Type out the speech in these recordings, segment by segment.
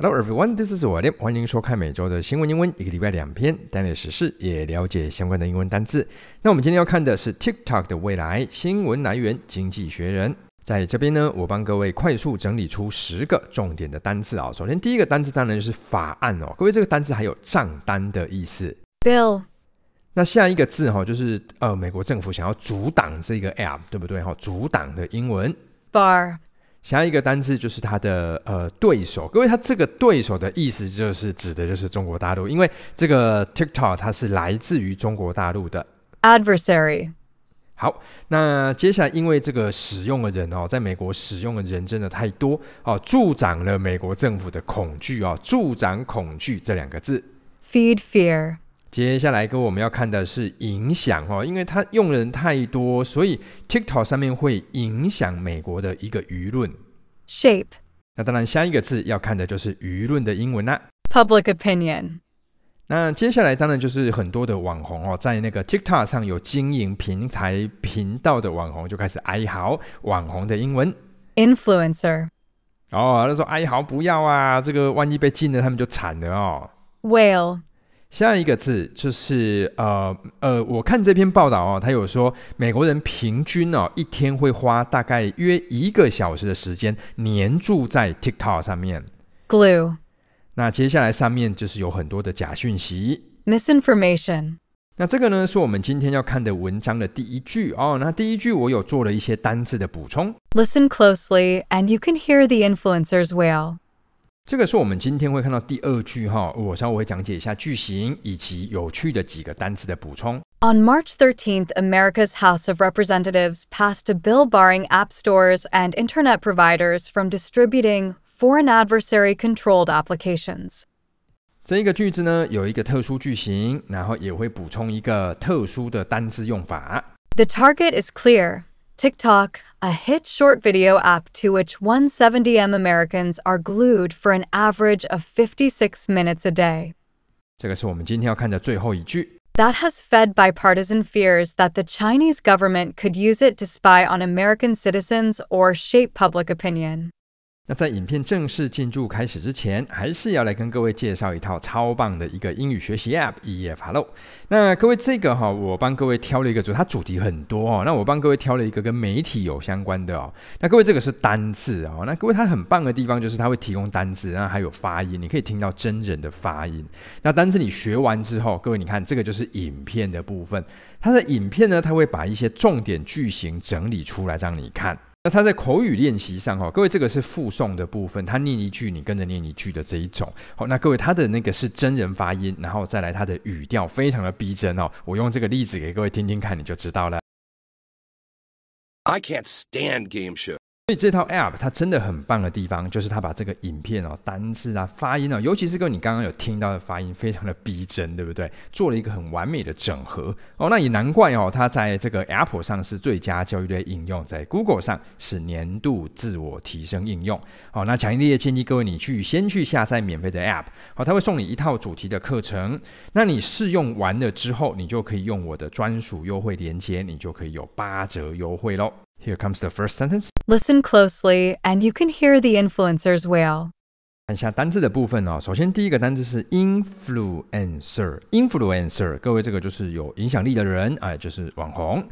Hello everyone, this is William. 欢迎收看每周的新闻英文，一个礼拜两篇，单列时事，也了解相关的英文单字。那我们今天要看的是 TikTok 的未来新闻来源，《经济学人》在这边呢，我帮各位快速整理出十个重点的单字啊。首先第一个单字当然就是法案哦，各位这个单字还有账单的意思。Bill。那下一个字哈，就是呃，美国政府想要阻挡这个 App，对不对哈？阻挡的英文。Bar。下一个单字就是他的呃对手，各位，他这个对手的意思就是指的就是中国大陆，因为这个 TikTok 它是来自于中国大陆的。Adversary。好，那接下来因为这个使用的人哦，在美国使用的人真的太多哦，助长了美国政府的恐惧啊，助长恐惧这两个字。Feed fear。接下来，各位我们要看的是影响哦，因为它用人太多，所以 TikTok 上面会影响美国的一个舆论 shape。那当然，下一个字要看的就是舆论的英文啦，public opinion。那接下来，当然就是很多的网红哦，在那个 TikTok 上有经营平台频道的网红就开始哀嚎，网红的英文 influencer。哦，他说哀嚎不要啊，这个万一被禁了，他们就惨了哦，whale。下一个字就是呃呃，我看这篇报道哦，他有说美国人平均哦一天会花大概约一个小时的时间黏住在 TikTok 上面。Glue。那接下来上面就是有很多的假讯息。Misinformation。那这个呢，是我们今天要看的文章的第一句哦。那第一句我有做了一些单字的补充。Listen closely, and you can hear the influencers wail. 这个是我们今天会看到第二句哈，我稍微讲解一下句型以及有趣的几个单词的补充。On March 13th, America's House of Representatives passed a bill barring app stores and internet providers from distributing foreign adversary-controlled applications. The target is clear. TikTok, a hit short video app to which 170M Americans are glued for an average of 56 minutes a day. That has fed bipartisan fears that the Chinese government could use it to spy on American citizens or shape public opinion. 那在影片正式进入开始之前，还是要来跟各位介绍一套超棒的一个英语学习 App，EFL。那各位，这个哈，我帮各位挑了一个，主它主题很多哦。那我帮各位挑了一个跟媒体有相关的哦。那各位，这个是单字哦。那各位，它很棒的地方就是它会提供单字，然后还有发音，你可以听到真人的发音。那单字你学完之后，各位，你看这个就是影片的部分。它的影片呢，它会把一些重点句型整理出来让你看。那他在口语练习上哈，各位这个是附送的部分，他念一句，你跟着念一句的这一种。好，那各位他的那个是真人发音，然后再来他的语调非常的逼真哦。我用这个例子给各位听听看，你就知道了。I can't stand game show. 所以这套 App 它真的很棒的地方，就是它把这个影片哦、单词啊、发音哦，尤其是跟你刚刚有听到的发音，非常的逼真，对不对？做了一个很完美的整合哦。那也难怪哦，它在这个 App 上是最佳教育类应用，在 Google 上是年度自我提升应用。好，那强烈建议各位你去先去下载免费的 App，好，它会送你一套主题的课程。那你试用完了之后，你就可以用我的专属优惠链接，你就可以有八折优惠喽。Here comes the first sentence. Listen closely, and you can hear the influencers wail. 看一下单字的部分哦。首先，第一个单字是 influencer，influencer，各位这个就是有影响力的人，哎，就是网红。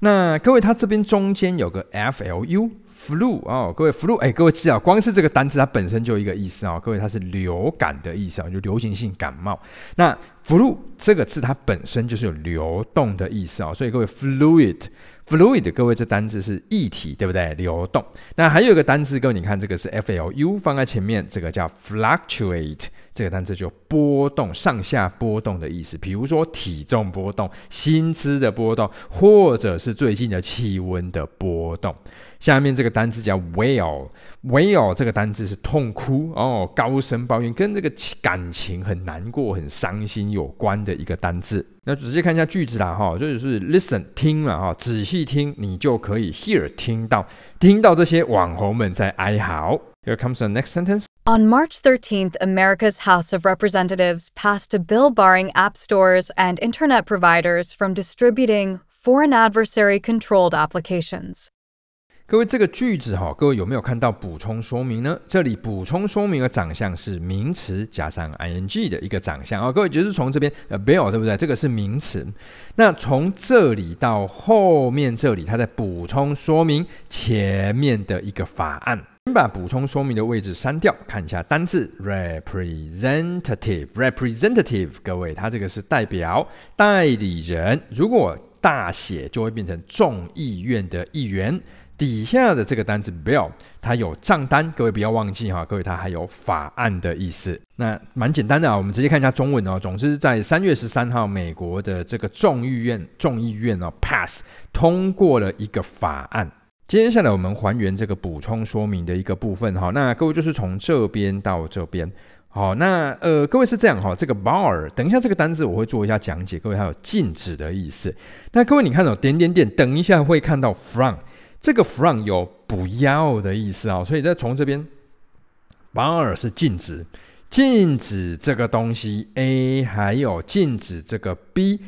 那各位，它这边中间有个 f l u flu 哦，各位 flu 哎，各位知道，光是这个单词它本身就一个意思啊，各位它是流感的意思，啊、就流行性感冒。那 flu 这个字它本身就是有流动的意思啊，所以各位 fluid，fluid，各位这单字是液体，对不对？流动。那还有一个单字，各位你看这个是 flu 放在前面，这个叫 fluctuate，这个单词就波动、上下波动的意思。比如说体重波动、薪资的波动，或者是最近的气温的波动。下面这个单词叫 wail，wail 这个单词是痛哭哦，高声抱怨，跟这个感情很难过、很伤心有关的一个单字。那直接看一下句子啦哈、哦，就是 listen 听了哈、哦，仔细听，你就可以 hear 听到，听到这些网红们在哀嚎。Here comes the next sentence. On March 13th, America's House of Representatives passed a bill barring app stores and internet providers from distributing foreign adversary controlled applications. 各位，这个句子哈，各位有没有看到补充说明呢？这里补充说明的长相是名词加上 ing 的一个长相啊。各位就是从这边呃，bill 对不对？这个是名词。那从这里到后面这里，它在补充说明前面的一个法案。先把补充说明的位置删掉，看一下单字 representative。representative，各位，它这个是代表、代理人。如果大写，就会变成众议院的议员。底下的这个单子 bill，它有账单，各位不要忘记哈。各位它还有法案的意思，那蛮简单的啊。我们直接看一下中文哦。总之，在三月十三号，美国的这个众议院众议院哦 pass 通过了一个法案。接下来我们还原这个补充说明的一个部分哈。那各位就是从这边到这边。好，那呃，各位是这样哈。这个 bar，等一下这个单子我会做一下讲解。各位还有禁止的意思。那各位你看到点点点，等一下会看到 from。这个 front 有不要的意思啊，所以再从这边，bar 是禁止，禁止这个东西，a 还有禁止这个 b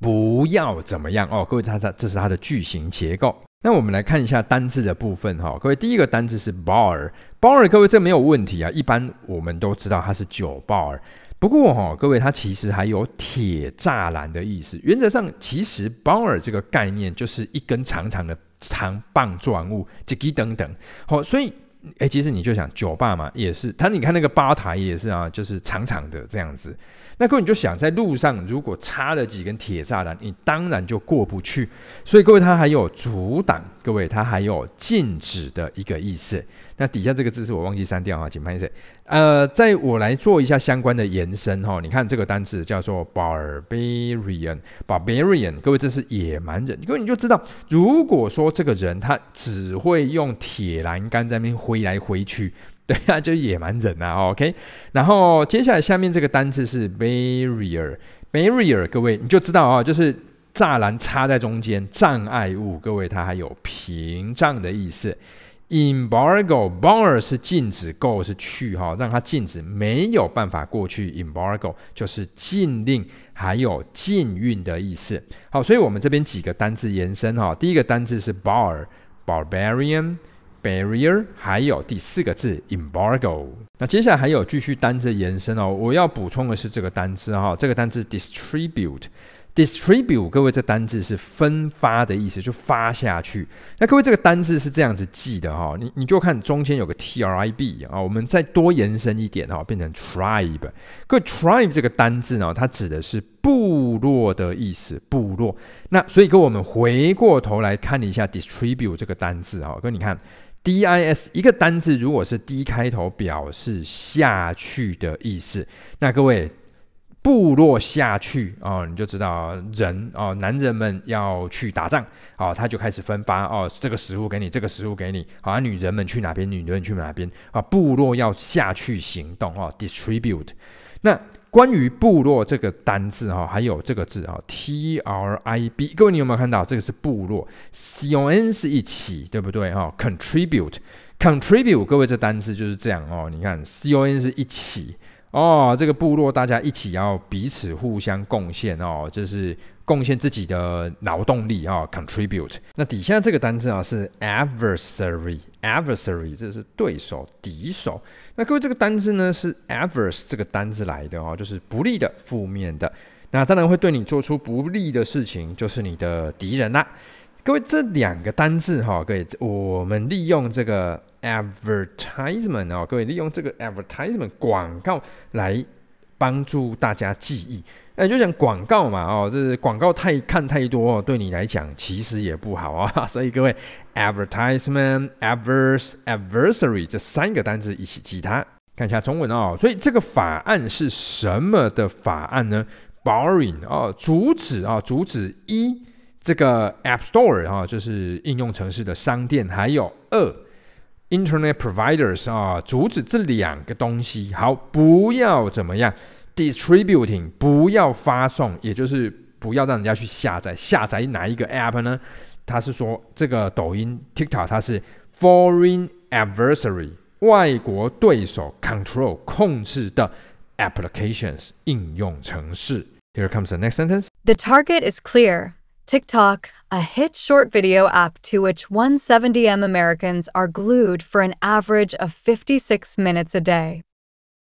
不要怎么样哦，各位他它这是它的句型结构。那我们来看一下单字的部分哈，各位第一个单字是 bar，bar 各位这没有问题啊，一般我们都知道它是九 bar，不过哈各位它其实还有铁栅栏的意思。原则上其实 bar 这个概念就是一根长长的。长棒状物、机器等等，好，所以，诶，其实你就想酒吧嘛，也是，他你看那个吧台也是啊，就是长长的这样子。那各位你就想，在路上如果插了几根铁栅栏，你当然就过不去。所以各位，它还有阻挡，各位，它还有禁止的一个意思。那底下这个字是我忘记删掉啊，请一心。呃，在我来做一下相关的延伸哈，你看这个单词叫做 barbarian，barbarian，各位这是野蛮人，各位你就知道，如果说这个人他只会用铁栏杆在那边挥来挥去，对啊，就是野蛮人啊。OK，然后接下来下面这个单词是 barrier，barrier，各位你就知道啊，就是栅栏插在中间，障碍物，各位它还有屏障的意思。Embargo，bar 是禁止，go 是去，哈，让它禁止，没有办法过去。Embargo 就是禁令，还有禁运的意思。好，所以我们这边几个单字延伸，哈，第一个单字是 bar，barbarian，barrier，还有第四个字 embargo。那接下来还有继续单字延伸哦，我要补充的是这个单字哈，这个单字 distribute。Distribute，各位，这单字是分发的意思，就发下去。那各位，这个单字是这样子记的哈，你你就看中间有个 T R I B 啊，我们再多延伸一点哈，变成 tribe。各位，tribe 这个单字呢，它指的是部落的意思，部落。那所以各位，我们回过头来看一下 distribute 这个单字哈，各位你看 D I S 一个单字如果是 D 开头，表示下去的意思。那各位。部落下去哦，你就知道人哦，男人们要去打仗哦，他就开始分发哦，这个食物给你，这个食物给你。好，女人们去哪边，女人们去哪边啊？部落要下去行动哦，distribute。那关于部落这个单字哈，还有这个字哦 t r i b 各位你有没有看到？这个是部落，con 是一起，对不对哈？contribute，contribute，各位这单字就是这样哦。你看，con 是一起。哦，这个部落大家一起要彼此互相贡献哦，就是贡献自己的劳动力啊，contribute。那底下这个单字啊是 adversary，adversary，这是对手、敌手。那各位这个单字呢是 adverse 这个单字来的哦，就是不利的、负面的。那当然会对你做出不利的事情，就是你的敌人啦。各位，这两个单字哈，各位，我们利用这个 advertisement 哦，各位利用这个 advertisement 广告来帮助大家记忆。那就讲广告嘛哦，这广告太看太多，对你来讲其实也不好啊。所以各位 advertisement、advers、e adversary 这三个单字一起记它。看一下中文哦，所以这个法案是什么的法案呢？barring 哦，阻止啊，阻止一。这个 App Store 啊，就是应用城市的商店，还有二 Internet Providers 啊，阻止这两个东西，好，不要怎么样 distributing，不要发送，也就是不要让人家去下载，下载哪一个 App 呢？他是说这个抖音 TikTok 它是 Foreign Adversary 外国对手 Control 控制的 Applications 应用程式。Here comes the next sentence. The target is clear. TikTok, a hit short video app to which 170M Americans are glued for an average of 56 minutes a day.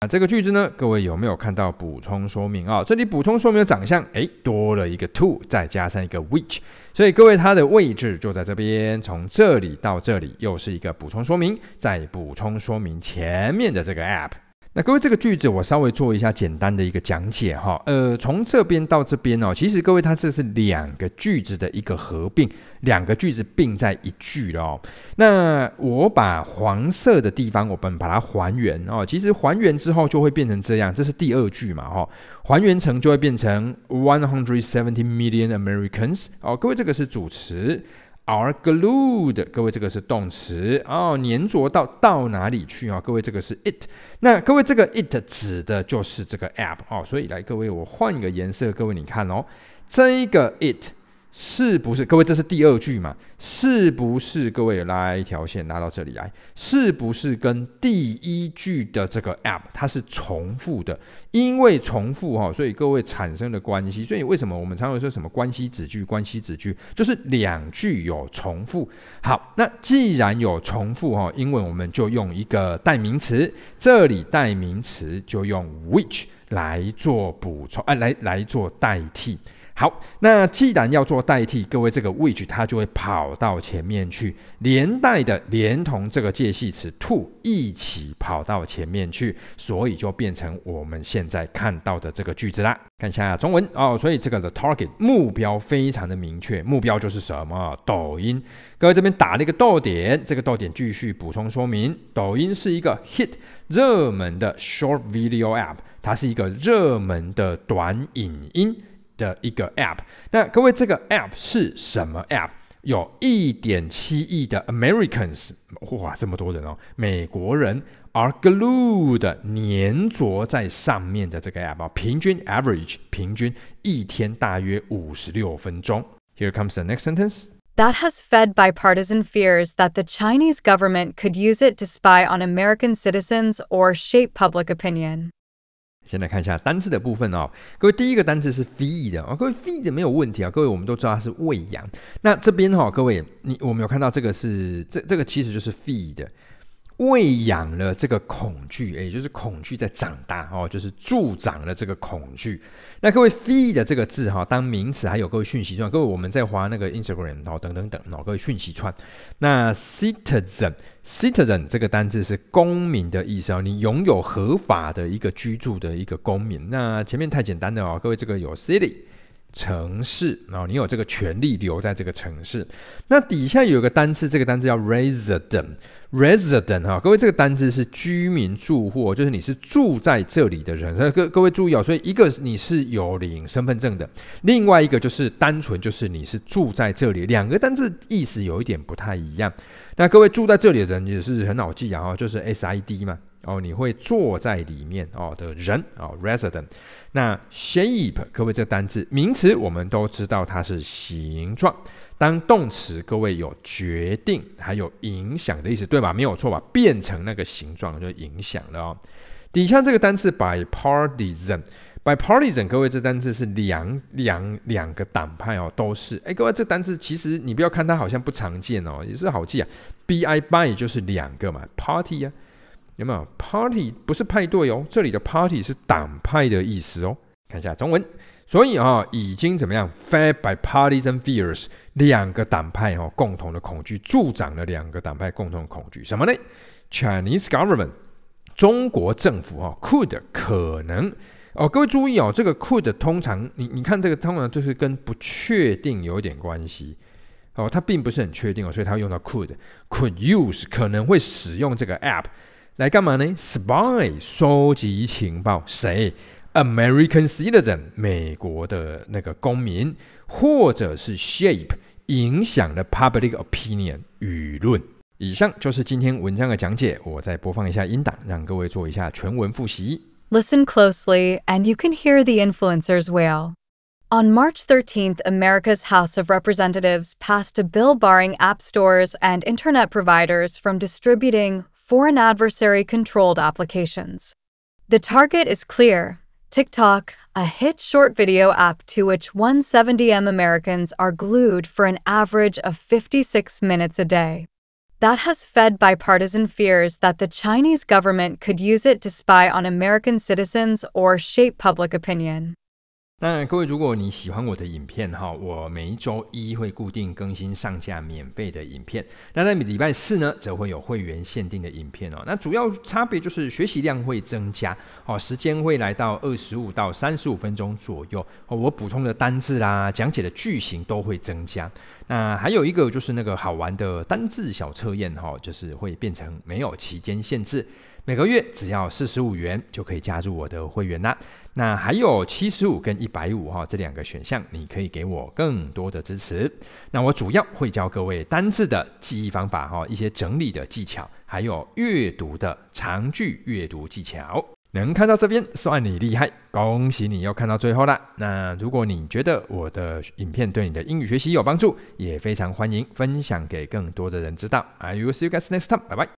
啊，这个句子呢，各位有没有看到补充说明啊、哦？这里补充说明的长相，诶，多了一个 to，再加上一个 which，所以各位它的位置就在这边，从这里到这里又是一个补充说明，在补充说明前面的这个 app。那各位，这个句子我稍微做一下简单的一个讲解哈。呃，从这边到这边哦，其实各位，它这是两个句子的一个合并，两个句子并在一句哦。那我把黄色的地方，我们把它还原哦。其实还原之后就会变成这样，这是第二句嘛哈？还原成就会变成 one hundred seventy million Americans 哦。各位，这个是主词。Are glued，各位这个是动词哦，粘着到到哪里去啊？各位这个是 it，那各位这个 it 指的就是这个 app 哦，所以来各位我换一个颜色，各位你看哦，这个 it。是不是各位？这是第二句嘛？是不是各位拉一条线拉到这里来？是不是跟第一句的这个 app 它是重复的？因为重复哈，所以各位产生的关系。所以为什么我们常会说什么关系子句？关系子句就是两句有重复。好，那既然有重复哈，英文我们就用一个代名词。这里代名词就用 which 来做补充，哎，来来做代替。好，那既然要做代替，各位这个 which 它就会跑到前面去，连带的连同这个介系词 to 一起跑到前面去，所以就变成我们现在看到的这个句子啦。看一下中文哦，所以这个 the target 目标非常的明确，目标就是什么？抖音。各位这边打了一个逗点，这个逗点继续补充说明，抖音是一个 hit 热门的 short video app，它是一个热门的短影音。的一个 App。那各位，这个 App 是什么 App？有一点七亿的 Americans，哇，这么多人哦，美国人 are glued 粘着在上面的这个 app 啊，平均 average 平均一天大约五十六分钟。Here comes the next sentence. That has fed bipartisan fears that the Chinese government could use it to spy on American citizens or shape public opinion. 先来看一下单字的部分哦，各位第一个单字是 feed 哦，各位 feed 没有问题啊，各位我们都知道它是喂养。那这边哈，各位你我们有看到这个是这这个其实就是 feed。喂养了这个恐惧，也就是恐惧在长大哦，就是助长了这个恐惧。那各位 “feed” 的这个字哈，当名词还有各位讯息串，各位我们在划那个 Instagram 哦，等等等，各位讯息串？那 citizen，citizen 这个单字是公民的意思哦，你拥有合法的一个居住的一个公民。那前面太简单的哦，各位这个有 city 城市然后你有这个权利留在这个城市。那底下有个单字，这个单字叫 residence。resident 哈，各位这个单字是居民住户，就是你是住在这里的人。那各各位注意哦，所以一个你是有领身份证的，另外一个就是单纯就是你是住在这里，两个单字意思有一点不太一样。那各位住在这里的人也是很好记啊，就是 S I D 嘛，哦，你会坐在里面哦的人哦 r e s i d e n t 那 shape 各位这个单字名词我们都知道它是形状。当动词，各位有决定还有影响的意思，对吧？没有错吧？变成那个形状就影响了哦。底下这个单词 bipartisan，bipartisan，各位这单词是两两两个党派哦，都是。哎，各位这单词其实你不要看它好像不常见哦，也是好记啊。b i b，y 就是两个嘛，party 呀，有没有？party 不是派对哦，这里的 party 是党派的意思哦。看一下中文。所以啊，已经怎么样？Fed by parties and fears，两个党派哦，共同的恐惧助长了两个党派共同的恐惧。什么？呢 Chinese government，中国政府哦，could 可能哦，各位注意哦，这个 could 通常你你看这个通常就是跟不确定有点关系哦，它并不是很确定哦，所以它用到 could could use 可能会使用这个 app 来干嘛呢？Spy 收集情报，谁？American citizen 美国的那个公民，或者是 shape 影响了 public opinion 舆论。以上就是今天文章的讲解，我再播放一下音档，让各位做一下全文复习。Listen closely, and you can hear the influencers wail. On March 13th, America's House of Representatives passed a bill barring app stores and internet providers from distributing foreign adversary controlled applications. The target is clear TikTok, a hit short video app to which 170M Americans are glued for an average of 56 minutes a day. That has fed bipartisan fears that the Chinese government could use it to spy on American citizens or shape public opinion. 那各位，如果你喜欢我的影片哈，我每一周一会固定更新上架免费的影片。那在礼拜四呢，则会有会员限定的影片哦。那主要差别就是学习量会增加哦，时间会来到二十五到三十五分钟左右哦。我补充的单字啦，讲解的句型都会增加。那还有一个就是那个好玩的单字小测验哈，就是会变成没有期间限制，每个月只要四十五元就可以加入我的会员啦。那还有七十五跟一百五哈这两个选项，你可以给我更多的支持。那我主要会教各位单字的记忆方法哈，一些整理的技巧，还有阅读的长句阅读技巧。能看到这边算你厉害，恭喜你又看到最后啦。那如果你觉得我的影片对你的英语学习有帮助，也非常欢迎分享给更多的人知道。I will see you guys next time，拜拜。